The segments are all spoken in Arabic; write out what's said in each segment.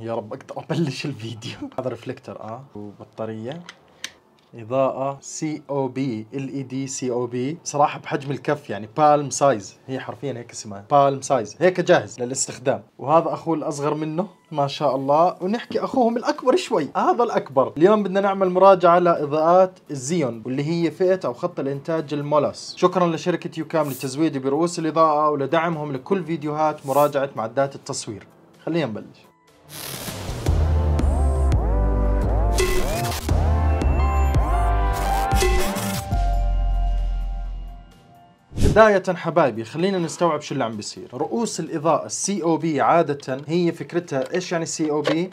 يا رب اقدر ابلش الفيديو هذا ريفلكتر اه وبطاريه اضاءه سي او بي ال اي دي سي او بي صراحه بحجم الكف يعني بالم سايز هي حرفيا هيك اسمها بالم سايز هيك جاهز للاستخدام وهذا اخوه الاصغر منه ما شاء الله ونحكي اخوهم الاكبر شوي هذا الاكبر اليوم بدنا نعمل مراجعه لاضاءات الزيون واللي هي فئه او خط الانتاج المولس شكرا لشركه يوكام لتزويدي برؤوس الاضاءه ولدعمهم لكل فيديوهات مراجعه معدات التصوير خلينا نبلش بداية حبايبي خلينا نستوعب شو اللي عم بيصير، رؤوس الإضاءة السي او بي عادة هي فكرتها ايش يعني سي او بي؟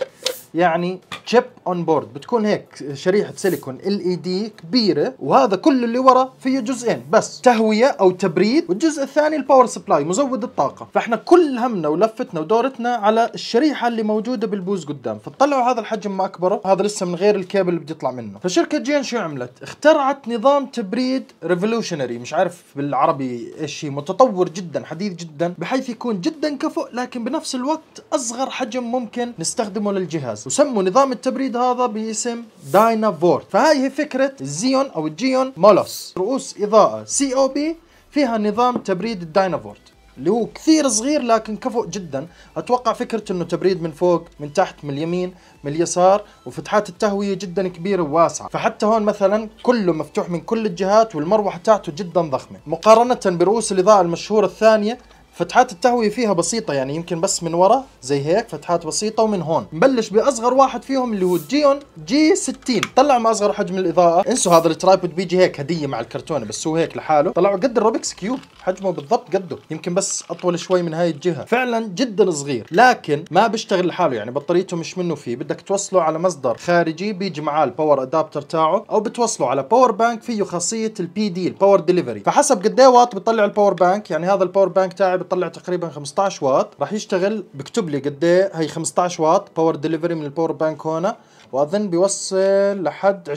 يعني تشيب اون بورد بتكون هيك شريحه سيليكون ال اي دي كبيره وهذا كل اللي ورا فيه جزئين بس تهويه او تبريد والجزء الثاني الباور سبلاي مزود الطاقه فاحنا كل همنا ولفتنا ودورتنا على الشريحه اللي موجوده بالبوز قدام فطلعوا هذا الحجم ما اكبره هذا لسه من غير الكابل اللي بده يطلع منه فشركه جين شو عملت اخترعت نظام تبريد ريفولوشنري مش عارف بالعربي ايش هي متطور جدا حديث جدا بحيث يكون جدا كفؤ لكن بنفس الوقت اصغر حجم ممكن نستخدمه للجهاز وسموا نظام التبريد هذا باسم داينافور فهاي هي فكرة الزيون أو الجيون مولوس رؤوس إضاءة سي أو بي فيها نظام تبريد الداينافورت اللي هو كثير صغير لكن كفؤ جدا اتوقع فكره انه تبريد من فوق من تحت من اليمين من اليسار وفتحات التهويه جدا كبيره وواسعه فحتى هون مثلا كله مفتوح من كل الجهات والمروحه تاعته جدا ضخمه مقارنه برؤوس الاضاءه المشهوره الثانيه فتحات التهوية فيها بسيطة يعني يمكن بس من ورا زي هيك فتحات بسيطة ومن هون نبلش بأصغر واحد فيهم اللي هو جيون جي 60 طلع ما أصغر حجم الإضاءة انسوا هذا الترايبود بيجي هيك هدية مع الكرتونة بس هو هيك لحاله طلعوا قد الروبكس كيوب حجمه بالضبط قده يمكن بس أطول شوي من هاي الجهة فعلا جدا صغير لكن ما بيشتغل لحاله يعني بطاريته مش منه فيه بدك توصله على مصدر خارجي بيجي معاه الباور ادابتر تاعه او بتوصله على باور بانك فيه خاصية البي دي الباور ديليفري فحسب قد ايه واط بيطلع الباور بانك يعني هذا الباور بانك تاعي بيطلع تقريبا 15 واط راح يشتغل بكتب لي قد ايه هي 15 واط باور ديليفري من الباور بانك هنا واظن بيوصل لحد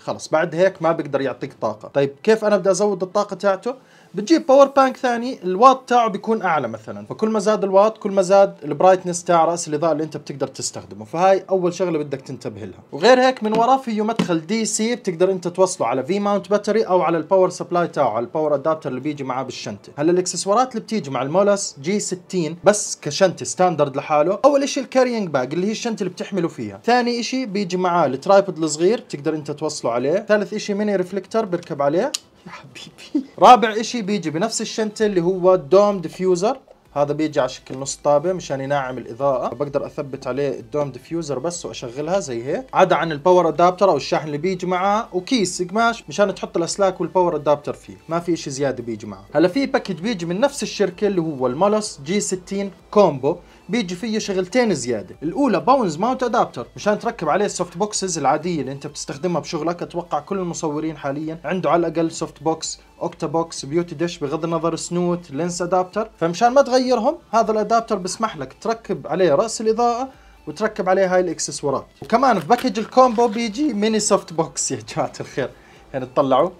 20% خلص بعد هيك ما بقدر يعطيك طاقه طيب كيف انا بدي ازود الطاقه تاعته بتجيب باور بانك ثاني الواط تاعه بيكون اعلى مثلا فكل ما زاد الواط كل ما زاد البرايتنس تاع راس الاضاءه اللي انت بتقدر تستخدمه فهاي اول شغله بدك تنتبه لها وغير هيك من وراه فيه مدخل دي سي بتقدر انت توصله على في ماونت باتري او على الباور سبلاي تاعه على الباور ادابتر اللي بيجي معاه بالشنطه هلا الاكسسوارات اللي بتيجي مع المولس جي 60 بس كشنطه ستاندرد لحاله اول شيء الكارينج باج اللي هي الشنطه اللي بتحمله فيها ثاني شيء بيجي معاه الترايبود الصغير بتقدر انت توصله عليه ثالث شيء ميني ريفلكتر بركب عليه حبيبي رابع شيء بيجي بنفس الشنطه اللي هو الدوم ديفيوزر هذا بيجي على شكل نص طابه مشان يناعم الاضاءه بقدر اثبت عليه الدوم ديفيوزر بس واشغلها زي هيك عدا عن الباور ادابتر او الشاحن اللي بيجي معاه وكيس قماش مشان تحط الاسلاك والباور ادابتر فيه ما في شيء زياده بيجي معاه هلا في باكج بيجي من نفس الشركه اللي هو المالوس جي 60 كومبو بيجي فيه شغلتين زياده الاولى باونز ماونت ادابتر مشان تركب عليه السوفت بوكسز العاديه اللي انت بتستخدمها بشغلك اتوقع كل المصورين حاليا عنده على الاقل سوفت بوكس اوكتابوكس بيوتي ديش بغض النظر سنوت لينس ادابتر فمشان ما تغيرهم هذا الادابتر بسمح لك تركب عليه راس الاضاءه وتركب عليه هاي الاكسسوارات وكمان في باكج الكومبو بيجي ميني سوفت بوكس يا جماعه الخير يعني تطلعوا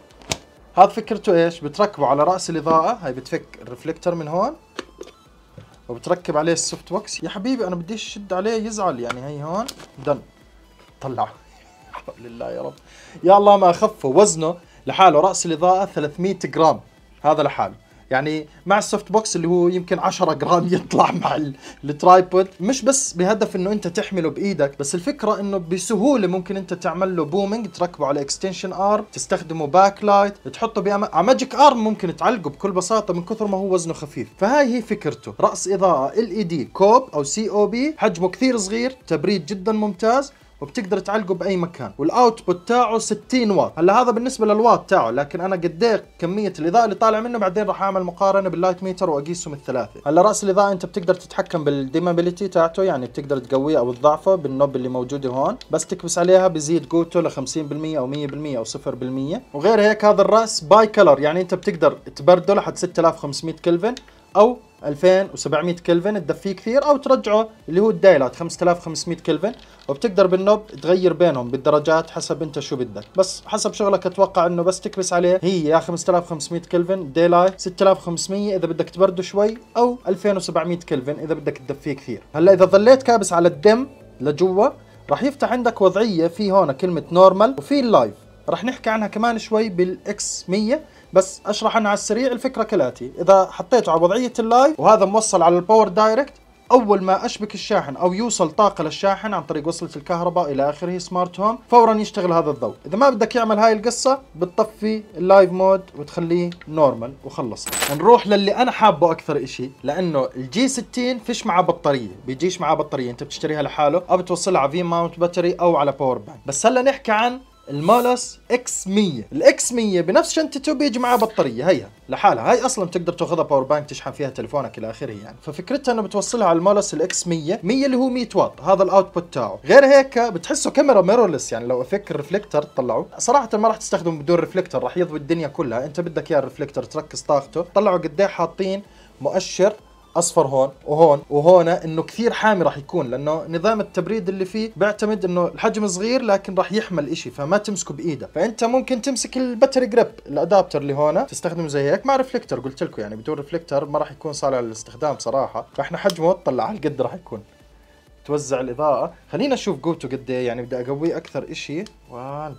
هذا فكرته ايش بتركبه على راس الاضاءه هاي بتفك الرفلكتر من هون وبتركب عليه السوفت بوكس يا حبيبي انا بدي اشد عليه يزعل يعني هي هون دن طلع لله يا رب يا الله ما اخفه وزنه لحاله راس الاضاءه 300 جرام هذا لحاله يعني مع السوفت بوكس اللي هو يمكن 10 جرام يطلع مع الترايبود مش بس بهدف انه انت تحمله بايدك بس الفكره انه بسهوله ممكن انت تعمل له بومينج تركبه على اكستنشن ارم تستخدمه باك لايت تحطه بأم... على ماجيك ارم ممكن تعلقه بكل بساطه من كثر ما هو وزنه خفيف فهاي هي فكرته راس اضاءه ال اي دي كوب او سي او بي حجمه كثير صغير تبريد جدا ممتاز وبتقدر تعلقه باي مكان والاوتبوت تاعه 60 واط هلا هذا بالنسبه للواط تاعه لكن انا قد إيه كميه الاضاءه اللي طالعه منه بعدين راح اعمل مقارنه باللايت ميتر واقيسهم الثلاثه هلا راس الاضاءه انت بتقدر تتحكم بالديمابيليتي تاعته يعني بتقدر تقويه او تضعفه بالنوب اللي موجوده هون بس تكبس عليها بزيد قوته ل 50% او 100% او 0% وغير هيك هذا الراس باي كلر يعني انت بتقدر تبرده لحد 6500 كلفن او 2700 كلفن تدفيه كثير او ترجعه اللي هو الدايلات 5500 كلفن وبتقدر بالنوب تغير بينهم بالدرجات حسب انت شو بدك بس حسب شغلك اتوقع انه بس تكبس عليه هي يا 5500 كلفن ديلايت 6500 اذا بدك تبرده شوي او 2700 كلفن اذا بدك تدفيه كثير هلا اذا ظليت كابس على الدم لجوا راح يفتح عندك وضعيه في هون كلمه نورمال وفي اللايف رح نحكي عنها كمان شوي بالاكس 100 بس اشرح عنها على السريع الفكره كالاتي اذا حطيته على وضعيه اللايف وهذا موصل على الباور دايركت اول ما اشبك الشاحن او يوصل طاقه للشاحن عن طريق وصله الكهرباء الى اخره سمارت هوم فورا يشتغل هذا الضوء اذا ما بدك يعمل هاي القصه بتطفي اللايف مود وتخليه نورمال وخلص نروح للي انا حابه اكثر شيء لانه الجي 60 فيش معاه بطاريه بيجيش معاه بطاريه انت بتشتريها لحاله او بتوصلها على في ماونت باتري او على باور بانك بس هلا نحكي عن المالوس اكس 100 الاكس 100 بنفس شنطته بيجي معاه بطاريه هيها لحالها هاي اصلا بتقدر تاخذها باور بانك تشحن فيها تلفونك الى اخره يعني ففكرتها انه بتوصلها على المالوس الاكس 100 100 اللي هو 100 واط هذا الاوتبوت تاعه غير هيك بتحسه كاميرا ميرورلس يعني لو افك الرفلكتر تطلعه صراحه ما راح تستخدمه بدون ريفلكتر راح يضوي الدنيا كلها انت بدك اياه الرفلكتر تركز طاقته طلعوا قد ايه حاطين مؤشر اصفر هون وهون وهون انه كثير حامي راح يكون لانه نظام التبريد اللي فيه بيعتمد انه الحجم صغير لكن راح يحمل إشي فما تمسكه بايدك فانت ممكن تمسك الباتري جريب الادابتر اللي هون تستخدمه زي هيك مع ريفلكتر قلت لكم يعني بدون ريفلكتر ما راح يكون صالح للاستخدام صراحه فاحنا حجمه طلع على قد راح يكون توزع الاضاءه خلينا نشوف قوته قد ايه يعني بدي اقويه اكثر إشي وان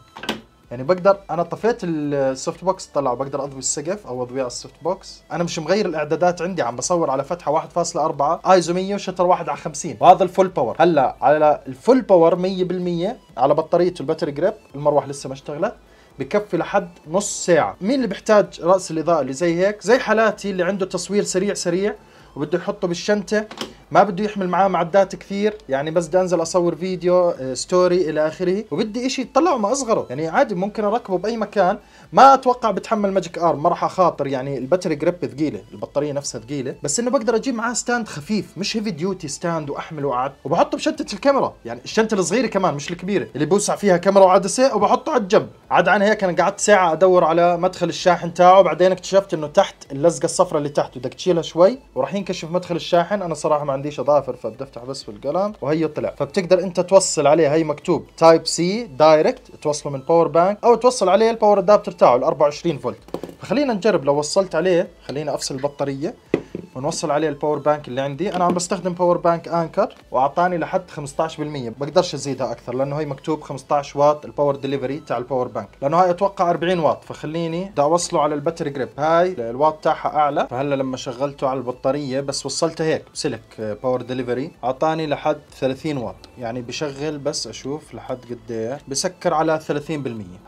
يعني بقدر انا طفيت السوفت بوكس طلع بقدر اضوي السقف او اضوي على السوفت بوكس انا مش مغير الاعدادات عندي عم بصور على فتحه 1.4 ايزو 100 وشتر 1 على 50 وهذا الفول باور هلا على الفول باور 100% على بطاريه الباتري جريب المروحه لسه ما اشتغلت بكفي لحد نص ساعة مين اللي بيحتاج رأس الإضاءة اللي زي هيك زي حالاتي اللي عنده تصوير سريع سريع وبده يحطه بالشنطة ما بده يحمل معاه معدات كثير يعني بس بدي انزل اصور فيديو ستوري آه، الى اخره وبدي شيء تطلعه ما اصغره يعني عادي ممكن اركبه باي مكان ما اتوقع بتحمل ماجيك ارم ما راح اخاطر يعني الباتري جريب ثقيله البطاريه نفسها ثقيله بس انه بقدر اجيب معاه ستاند خفيف مش هيفي ديوتي ستاند واحمله وقعد وبحطه بشنطه الكاميرا يعني الشنطه الصغيره كمان مش الكبيره اللي بوسع فيها كاميرا وعدسه وبحطه على الجنب عاد عن هيك انا قعدت ساعه ادور على مدخل الشاحن تاعه بعدين اكتشفت انه تحت اللزقه الصفراء اللي تحت بدك تشيلها شوي وراح ينكشف مدخل الشاحن انا صراحه ما عنديش اظافر فبدفتح بس بالقلم وهي طلع فبتقدر انت توصل عليه هي مكتوب تايب سي دايركت توصله من باور بانك او توصل عليه الباور ادابتر تاعه ال 24 فولت فخلينا نجرب لو وصلت عليه خليني افصل البطاريه ونوصل عليه الباور بانك اللي عندي انا عم بستخدم باور بانك انكر واعطاني لحد 15% بقدرش ازيدها اكثر لانه هي مكتوب 15 واط الباور ديليفري تاع الباور بانك لانه هاي اتوقع 40 واط فخليني بدي اوصله على الباتري جريب هاي الواط تاعها اعلى فهلا لما شغلته على البطاريه بس وصلته هيك سلك باور آه، ديليفري اعطاني لحد 30 واط يعني بشغل بس اشوف لحد قد ايه بسكر على 30%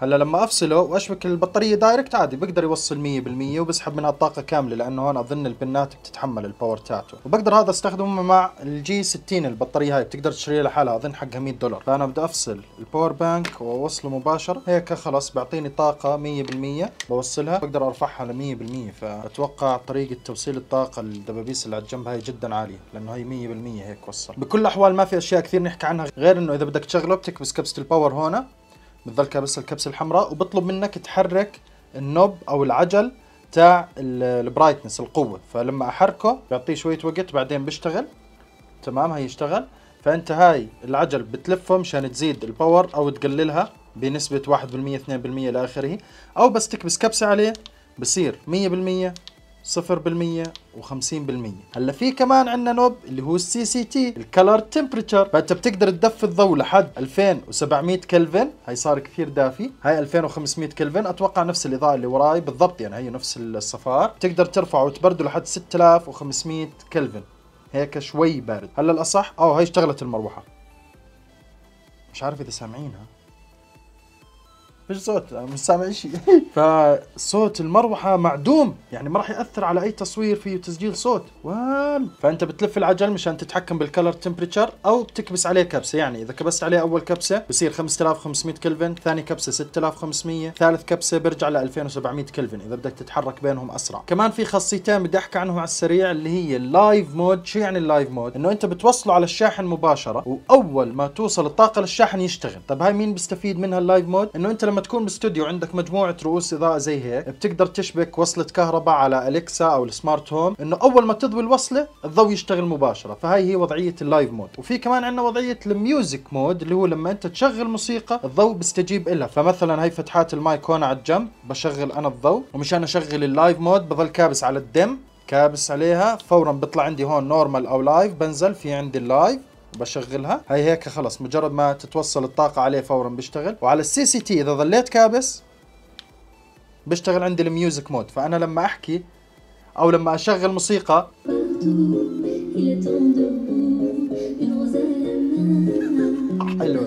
هلا لما افصله واشبك البطاريه دايركت عادي بقدر يوصل 100% وبسحب منها الطاقه كامله لانه هون اظن البنات تتحمل الباور تاعته وبقدر هذا استخدمه مع الجي 60 البطاريه هاي بتقدر تشتريها لحالها اظن حقها 100 دولار فانا بدي افصل الباور بانك واوصله مباشره هيك خلاص بيعطيني طاقه 100% بوصلها بقدر ارفعها ل 100% فاتوقع طريقه توصيل الطاقه للدبابيس اللي على الجنب هاي جدا عاليه لانه هي 100% هيك وصل بكل الاحوال ما في اشياء كثير نحكي عنها غير انه اذا بدك تشغله بتكبس كبسه الباور هون بتظل كابسه الكبسه الحمراء وبطلب منك تحرك النوب او العجل تاع البرايتنس القوه فلما احركه بيعطيه شويه وقت بعدين بيشتغل تمام هي يشتغل فانت هاي العجل بتلفه مشان تزيد الباور او تقللها بنسبه 1% 2% لاخره او بس تكبس كبسه عليه بصير 100% 0% و50% هلا في كمان عندنا نوب اللي هو السي سي تي الكلر تمبرتشر فانت بتقدر تدفي الضوء لحد 2700 كلفن هي صار كثير دافي هاي 2500 كلفن اتوقع نفس الاضاءه اللي وراي بالضبط يعني هي نفس الصفار بتقدر ترفعه وتبرده لحد 6500 كلفن هيك شوي بارد هلا الاصح اه هي اشتغلت المروحه مش عارف اذا سامعينها فيش صوت مش سامع شيء فصوت المروحه معدوم يعني ما راح ياثر على اي تصوير فيه تسجيل صوت وال فانت بتلف العجل مشان تتحكم بالكلر تمبريتشر او بتكبس عليه كبسه يعني اذا كبست عليه اول كبسه بصير 5500 كلفن ثاني كبسه 6500 ثالث كبسه برجع ل 2700 كلفن اذا بدك تتحرك بينهم اسرع كمان في خاصيتين بدي احكي عنهم على السريع اللي هي اللايف مود شو يعني اللايف مود انه انت بتوصله على الشاحن مباشره واول ما توصل الطاقه للشاحن يشتغل طب هاي مين بيستفيد منها اللايف مود انه انت لما لما تكون باستوديو عندك مجموعه رؤوس اضاءه زي هيك بتقدر تشبك وصله كهرباء على اليكسا او السمارت هوم انه اول ما تضوي الوصله الضوء يشتغل مباشره فهي هي وضعيه اللايف مود وفي كمان عندنا وضعيه الميوزك مود اللي هو لما انت تشغل موسيقى الضوء بيستجيب لها فمثلا هي فتحات المايك هون على الجنب بشغل انا الضوء ومشان اشغل اللايف مود بظل كابس على الدم كابس عليها فورا بيطلع عندي هون نورمال او لايف بنزل في عندي اللايف بشغلها هي هيك خلص مجرد ما تتوصل الطاقة عليه فورا بيشتغل وعلى السي سي تي إذا ظليت كابس بيشتغل عندي الميوزك مود فأنا لما أحكي أو لما أشغل موسيقى حلو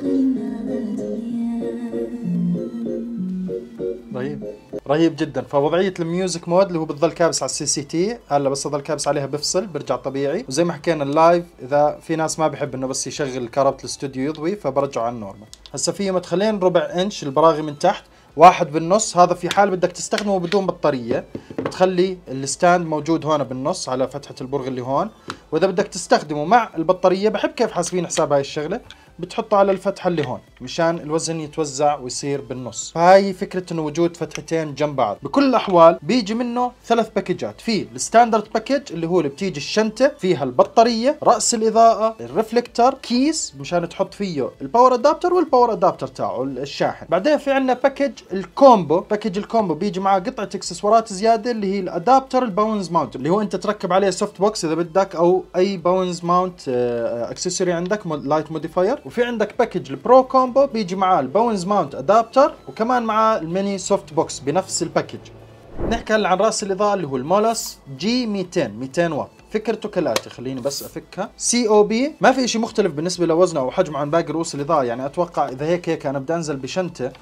طيب رهيب جدا فوضعيه الميوزك مود اللي هو بتظل كابس على السي سي تي هلا بس اظل كابس عليها بفصل برجع طبيعي وزي ما حكينا اللايف اذا في ناس ما بحب انه بس يشغل كهربة الاستوديو يضوي فبرجعه على النورمال هسه في مدخلين ربع انش البراغي من تحت واحد بالنص هذا في حال بدك تستخدمه بدون بطارية بتخلي الستاند موجود هون بالنص على فتحة البرغ اللي هون وإذا بدك تستخدمه مع البطارية بحب كيف حاسبين حساب هاي الشغلة بتحطه على الفتحه اللي هون مشان الوزن يتوزع ويصير بالنص فهي فكره انه وجود فتحتين جنب بعض بكل الاحوال بيجي منه ثلاث باكجات في الستاندرد باكج اللي هو اللي بتيجي الشنطه فيها البطاريه راس الاضاءه الريفلكتر كيس مشان تحط فيه الباور ادابتر والباور ادابتر تاعه الشاحن بعدين في عندنا باكج الكومبو باكج الكومبو بيجي معاه قطعه اكسسوارات زياده اللي هي الادابتر الباونز ماونت اللي هو انت تركب عليه سوفت بوكس اذا بدك او اي باونز ماونت اكسسوري عندك لايت موديفاير وفي عندك باكج البرو كومبو بيجي معاه البونز ماونت ادابتر وكمان معاه الميني سوفت بوكس بنفس الباكج نحكي هلا عن راس الاضاءه اللي هو المولس جي 200 200 واط فكرته كالاتي خليني بس افكها سي او بي ما في شيء مختلف بالنسبه لوزنه او حجمه عن باقي رؤوس الاضاءه يعني اتوقع اذا هيك هيك انا بدي انزل بشنطه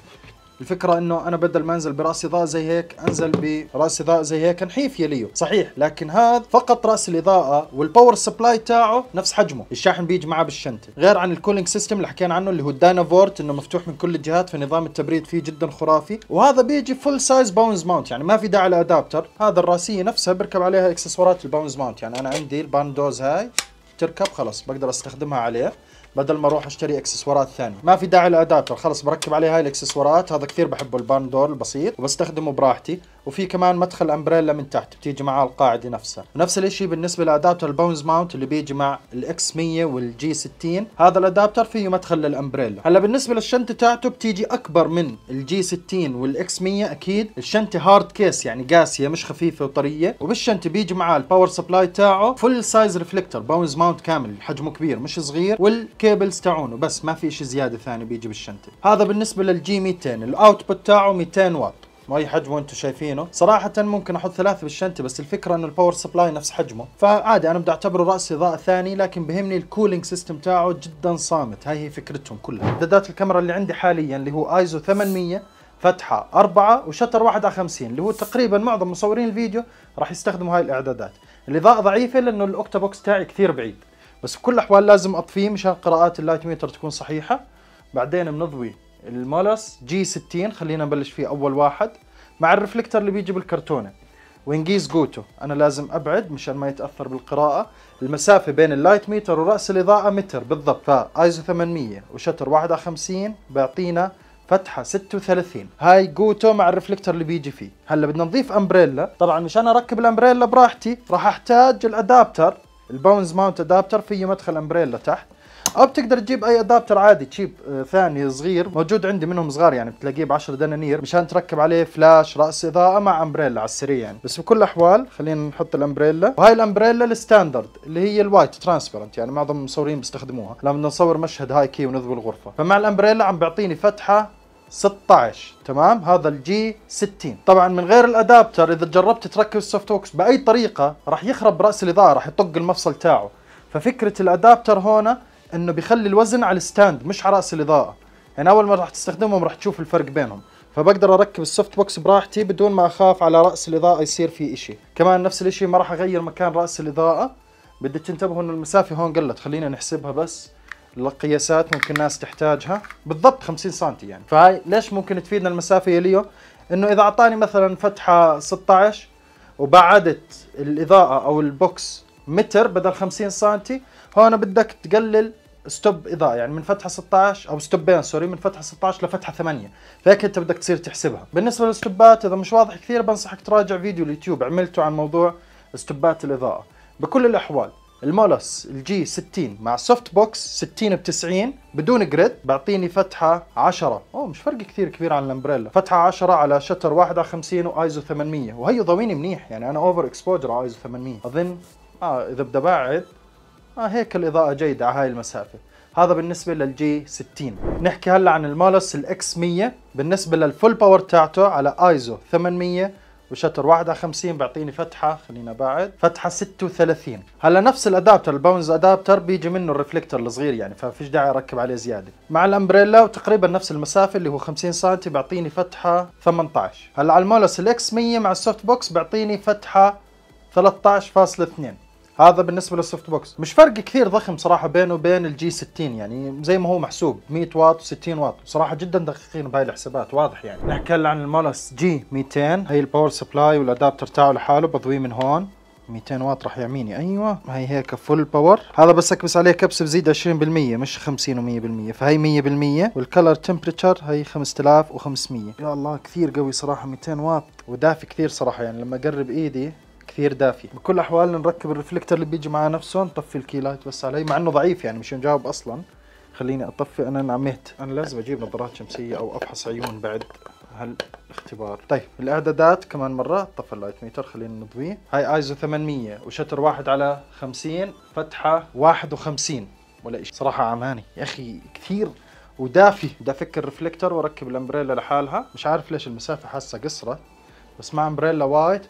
الفكره انه انا بدل ما انزل براس اضاءه زي هيك انزل براس اضاءه زي هيك نحيف يليه صحيح لكن هذا فقط راس الاضاءه والباور سبلاي تاعه نفس حجمه الشاحن بيجي معاه بالشنطه غير عن الكولينج سيستم اللي حكينا عنه اللي هو الدينافورت انه مفتوح من كل الجهات فنظام التبريد فيه جدا خرافي وهذا بيجي فول سايز باونز ماونت يعني ما في داعي لادابتر هذا الراسيه نفسها بركب عليها اكسسوارات الباونز ماونت يعني انا عندي الباندوز هاي تركب خلاص بقدر استخدمها عليه بدل ما اروح اشتري اكسسوارات ثانيه ما في داعي للادابتر خلاص بركب عليه هاي الاكسسوارات هذا كثير بحبه الباندور البسيط وبستخدمه براحتي وفي كمان مدخل امبريلا من تحت بتيجي معاه القاعده نفسها ونفس الشيء بالنسبه لادابتر الباونز ماونت اللي بيجي مع الاكس 100 والجي 60 هذا الادابتر فيه مدخل للامبريلا هلا بالنسبه للشنطه تاعته بتيجي اكبر من الجي 60 والاكس 100 اكيد الشنطه هارد كيس يعني قاسيه مش خفيفه وطريه وبالشنطه بيجي معاه الباور سبلاي تاعه فول سايز ريفلكتر باونز ماونت كامل حجمه كبير مش صغير والكيبلز تاعونه بس ما في شيء زياده ثاني بيجي بالشنطه هذا بالنسبه للجي 200 الاوتبوت تاعه 200 واط واي حجمه انتم شايفينه صراحه ممكن احط ثلاثه بالشنطه بس الفكره انه الباور سبلاي نفس حجمه فعادي انا بدي اعتبره راس اضاءه ثاني لكن بهمني الكولينج سيستم تاعه جدا صامت هاي هي فكرتهم كلها اعدادات الكاميرا اللي عندي حاليا اللي هو ايزو 800 فتحة 4 وشتر واحد على 50 اللي هو تقريبا معظم مصورين الفيديو راح يستخدموا هاي الإعدادات الإضاءة ضعيفة لأنه الأوكتابوكس تاعي كثير بعيد بس بكل الأحوال لازم أطفيه مشان قراءات اللايت ميتر تكون صحيحة بعدين بنضوي المالس جي 60 خلينا نبلش فيه اول واحد مع الرفلكتر اللي بيجي بالكرتونه ونقيس قوته انا لازم ابعد مشان ما يتاثر بالقراءه المسافه بين اللايت ميتر وراس الاضاءه متر بالضبط فايزو 800 وشتر 51 بيعطينا فتحة 36 هاي قوته مع الرفلكتر اللي بيجي فيه هلا بدنا نضيف امبريلا طبعا مشان اركب الامبريلا براحتي راح احتاج الادابتر الباونز ماونت ادابتر فيه مدخل امبريلا تحت او بتقدر تجيب اي ادابتر عادي تشيب آه، ثاني صغير موجود عندي منهم صغار يعني بتلاقيه ب 10 دنانير مشان تركب عليه فلاش راس اضاءه مع امبريلا على السريع يعني بس بكل الاحوال خلينا نحط الامبريلا وهاي الامبريلا الستاندرد اللي هي الوايت ترانسبرنت يعني معظم المصورين بيستخدموها لما بدنا نصور مشهد هاي كي ونذوي الغرفه فمع الامبريلا عم بيعطيني فتحه 16 تمام هذا الجي 60 طبعا من غير الادابتر اذا جربت تركب السوفت ووكس باي طريقه راح يخرب راس الاضاءه راح يطق المفصل تاعه ففكره الادابتر هون انه بيخلي الوزن على الستاند مش على راس الاضاءه يعني اول ما راح تستخدمهم راح تشوف الفرق بينهم فبقدر اركب السوفت بوكس براحتي بدون ما اخاف على راس الاضاءه يصير في اشي كمان نفس الاشي ما راح اغير مكان راس الاضاءه بدك تنتبهوا انه المسافه هون قلت خلينا نحسبها بس القياسات ممكن ناس تحتاجها بالضبط 50 سم يعني فهاي ليش ممكن تفيدنا المسافه يا ليو انه اذا اعطاني مثلا فتحه 16 وبعدت الاضاءه او البوكس متر بدل 50 سم هون بدك تقلل ستوب اضاءه يعني من فتحه 16 او ستوبين سوري من فتحه 16 لفتحه 8 فهيك انت بدك تصير تحسبها بالنسبه للستوبات اذا مش واضح كثير بنصحك تراجع فيديو اليوتيوب عملته عن موضوع ستوبات الاضاءه بكل الاحوال المولس الجي 60 مع سوفت بوكس 60 ب 90 بدون جريد بعطيني فتحه 10 اوه مش فرق كثير كبير عن الامبريلا فتحه 10 على شتر 51 وايزو 800 وهي ضويني منيح يعني انا اوفر اكسبوجر على ايزو 800 اظن اه اذا بدي ابعد آه هيك الإضاءة جيدة على هاي المسافة هذا بالنسبة للجي 60 نحكي هلا عن المولوس الاكس 100 بالنسبة للفول باور تاعته على ايزو 800 وشتر 51 بيعطيني فتحة خلينا بعد فتحة 36 هلا نفس الادابتر الباونز ادابتر بيجي منه الرفلكتر الصغير يعني ففيش داعي اركب عليه زيادة مع الامبريلا وتقريبا نفس المسافة اللي هو 50 سم بيعطيني فتحة 18 هلا على المولوس الاكس 100 مع السوفت بوكس بيعطيني فتحة 13.2 هذا بالنسبه للسوفت بوكس مش فرق كثير ضخم صراحه بينه وبين الجي 60 يعني زي ما هو محسوب 100 واط و60 واط صراحه جدا دقيقين بهاي الحسابات واضح يعني نحكي عن المولس جي 200 هي الباور سبلاي والادابتر تاعه لحاله بضويه من هون 200 واط راح يعميني ايوه هي هيك فول باور هذا بس اكبس عليه كبسه بزيد 20% مش 50 و100% فهي 100% والكلر تمبرتشر هي 5500 يا الله كثير قوي صراحه 200 واط ودافي كثير صراحه يعني لما اقرب ايدي كثير دافي بكل الاحوال نركب الرفلكتر اللي بيجي معاه نفسه نطفي الكي لايت بس علي مع انه ضعيف يعني مش مجاوب اصلا خليني اطفي انا نعميت انا لازم اجيب نظارات شمسيه او افحص عيون بعد هالاختبار طيب الاعدادات كمان مره طفى اللايت ميتر خلينا نضويه هاي ايزو 800 وشتر واحد على 50 فتحه 51 ولا شيء صراحه عماني يا اخي كثير ودافي بدي افك الرفلكتر واركب الامبريلا لحالها مش عارف ليش المسافه حاسه قصره بس مع امبريلا وايد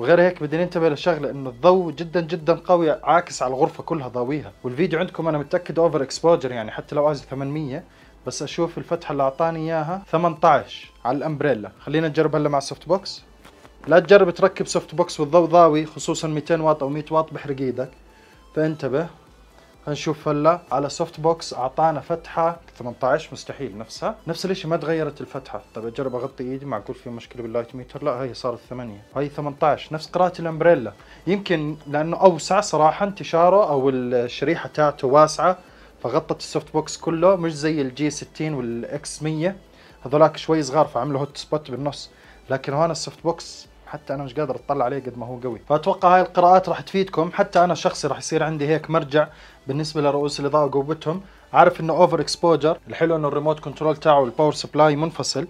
وغير هيك بدي ننتبه لشغله إن الضوء جدا جدا قوي عاكس على الغرفه كلها ضاويها والفيديو عندكم انا متاكد اوفر اكسبوجر يعني حتى لو عازل 800 بس اشوف الفتحه اللي اعطاني اياها 18 على الامبريلا خلينا نجرب هلا مع السوفت بوكس لا تجرب تركب سوفت بوكس والضوء ضاوي خصوصا 200 واط او 100 واط بحرق ايدك فانتبه هنشوف هلا على سوفت بوكس اعطانا فتحه 18 مستحيل نفسها نفس الشيء ما تغيرت الفتحه طب اجرب اغطي ايدي معقول في مشكله باللايت ميتر لا هي صارت 8 هي 18 نفس قراءه الامبريلا يمكن لانه اوسع صراحه انتشاره او الشريحه تاعته واسعه فغطت السوفت بوكس كله مش زي الجي 60 والاكس 100 هذولاك شوي صغار فعملوا هوت سبوت بالنص لكن هون السوفت بوكس حتى انا مش قادر اطلع عليه قد ما هو قوي فاتوقع هاي القراءات راح تفيدكم حتى انا شخصي راح يصير عندي هيك مرجع بالنسبه لرؤوس الاضاءه وقوتهم عارف انه اوفر اكسبوجر الحلو انه الريموت كنترول تاعه والباور سبلاي منفصل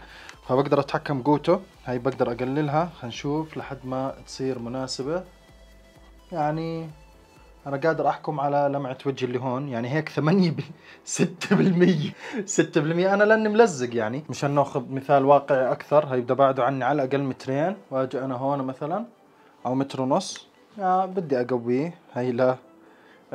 فبقدر اتحكم قوته هاي بقدر اقللها هنشوف لحد ما تصير مناسبه يعني انا قادر احكم على لمعه وجهي اللي هون يعني هيك 8 ب... 6% 6% انا لاني ملزق يعني مشان ناخذ مثال واقعي اكثر هي بدي ابعده عني على الاقل مترين واجي انا هون مثلا او متر ونص يعني بدي اقويه هي ل 20%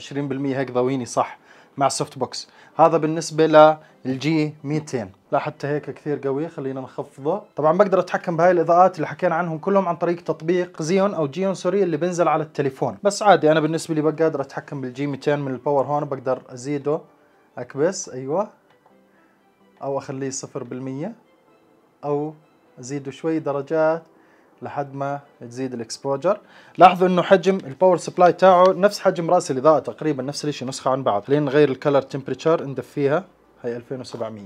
20% هيك ضويني صح مع السوفت بوكس هذا بالنسبة للجي 200 لا حتى هيك كثير قوي خلينا نخفضه طبعا بقدر اتحكم بهاي الاضاءات اللي حكينا عنهم كلهم عن طريق تطبيق زيون او جيون سوري اللي بنزل على التليفون بس عادي انا بالنسبة لي بقدر اتحكم بالجي 200 من الباور هون بقدر ازيده اكبس ايوه او اخليه 0% او ازيده شوي درجات لحد ما تزيد الاكسبوجر لاحظوا انه حجم الباور سبلاي تاعه نفس حجم راس الاضاءه تقريبا نفس الشيء نسخه عن بعض خلينا نغير الكلر تمبريتشر ندفيها هي 2700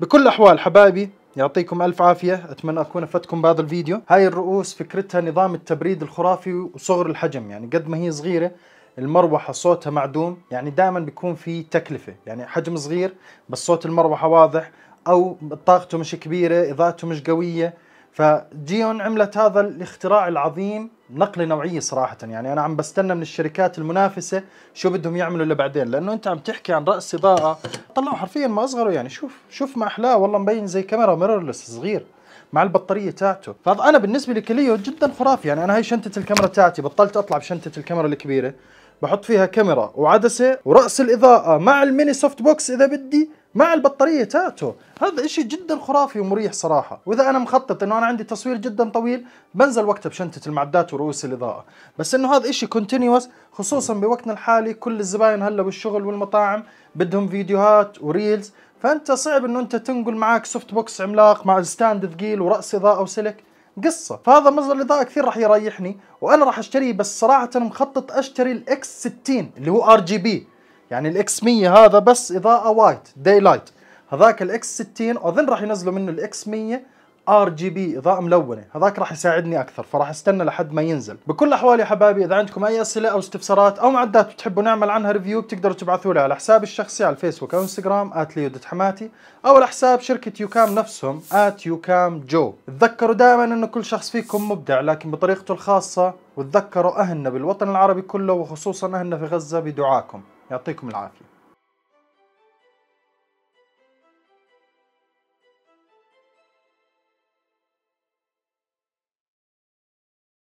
بكل الاحوال حبايبي يعطيكم الف عافيه اتمنى اكون افدتكم بهذا الفيديو هاي الرؤوس فكرتها نظام التبريد الخرافي وصغر الحجم يعني قد ما هي صغيره المروحه صوتها معدوم يعني دائما بيكون في تكلفه يعني حجم صغير بس صوت المروحه واضح او طاقته مش كبيره اضاءته مش قويه فجيون عملت هذا الاختراع العظيم نقله نوعيه صراحه يعني انا عم بستنى من الشركات المنافسه شو بدهم يعملوا اللي بعدين لانه انت عم تحكي عن راس اضاءه طلعوا حرفيا ما اصغروا يعني شوف شوف ما احلاه والله مبين زي كاميرا ميرورلس صغير مع البطاريه تاعته فهذا انا بالنسبه لي كليو جدا خرافي يعني انا هاي شنطه الكاميرا تاعتي بطلت اطلع بشنطه الكاميرا الكبيره بحط فيها كاميرا وعدسه وراس الاضاءه مع الميني سوفت بوكس اذا بدي مع البطاريه تاتو هذا إشي جدا خرافي ومريح صراحه واذا انا مخطط انه انا عندي تصوير جدا طويل بنزل وقتها بشنطه المعدات ورؤوس الاضاءه بس انه هذا إشي كونتينيوس خصوصا بوقتنا الحالي كل الزباين هلا بالشغل والمطاعم بدهم فيديوهات وريلز فانت صعب انه انت تنقل معك سوفت بوكس عملاق مع ستاند ثقيل وراس اضاءه وسلك قصه فهذا مصدر الاضاءه كثير راح يريحني وانا راح اشتريه بس صراحه مخطط اشتري الاكس 60 اللي هو ار جي بي يعني الاكس 100 هذا بس اضاءه وايت داي لايت هذاك الاكس 60 اظن راح ينزلوا منه الاكس 100 ار جي بي اضاءه ملونه هذاك راح يساعدني اكثر فراح استنى لحد ما ينزل بكل الاحوال يا حبايبي اذا عندكم اي اسئله او استفسارات او معدات بتحبوا نعمل عنها ريفيو بتقدروا تبعثوا لي على حسابي الشخصي على الفيسبوك او انستغرام @ليودتحماتي او على حساب شركه يوكام نفسهم @يوكامجو تذكروا دائما انه كل شخص فيكم مبدع لكن بطريقته الخاصه وتذكروا اهلنا بالوطن العربي كله وخصوصا اهلنا في غزه بدعائكم يعطيكم العافيه